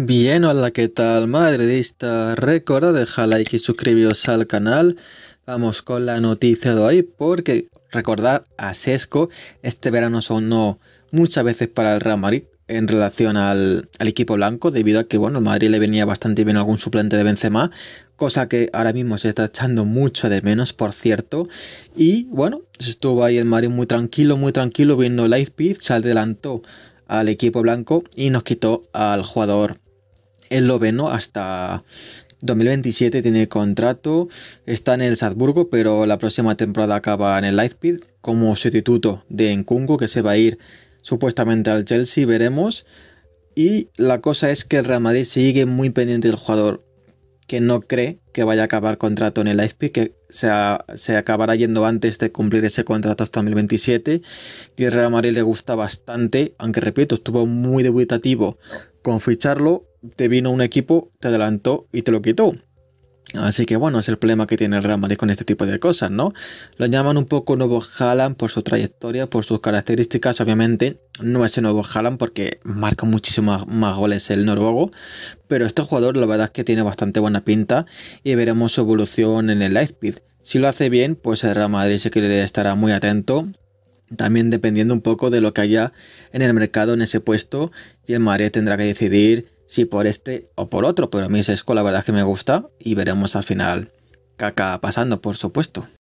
Bien, hola, ¿qué tal madridista? Recuerda dejar like y suscribiros al canal. Vamos con la noticia de hoy porque recordad a Sesco, este verano sonó muchas veces para el Real Madrid en relación al, equipo blanco debido a que bueno, el Madrid le venía bastante bien algún suplente de Benzema, cosa que ahora mismo se está echando mucho de menos, por cierto. Y bueno, estuvo ahí el Madrid muy tranquilo, muy tranquilo viendo pit se adelantó al equipo blanco y nos quitó al jugador ¿no? hasta 2027 tiene contrato, está en el Salzburgo, pero la próxima temporada acaba en el Leipzig como sustituto de Nkunku que se va a ir supuestamente al Chelsea, veremos. Y la cosa es que el Real Madrid sigue muy pendiente del jugador que no cree que vaya a acabar contrato en el Leipzig, que se, acabará yendo antes de cumplir ese contrato hasta 2027. Y el Real Madrid le gusta bastante, aunque repito, estuvo muy debutativo con ficharlo te vino un equipo, te adelantó y te lo quitó. Así que bueno, es el problema que tiene el Real Madrid con este tipo de cosas, ¿no? Lo llaman un poco nuevo Haaland por su trayectoria, por sus características, obviamente. No es el nuevo Haaland porque marca muchísimos más goles el noruego. Pero este jugador la verdad es que tiene bastante buena pinta y veremos su evolución en el lightspeed. Si lo hace bien, pues el Real Madrid sí que estará muy atento también dependiendo un poco de lo que haya en el mercado en ese puesto y el Madrid tendrá que decidir si por este o por otro, pero a mí Sesco la verdad que me gusta y veremos al final caca pasando, por supuesto.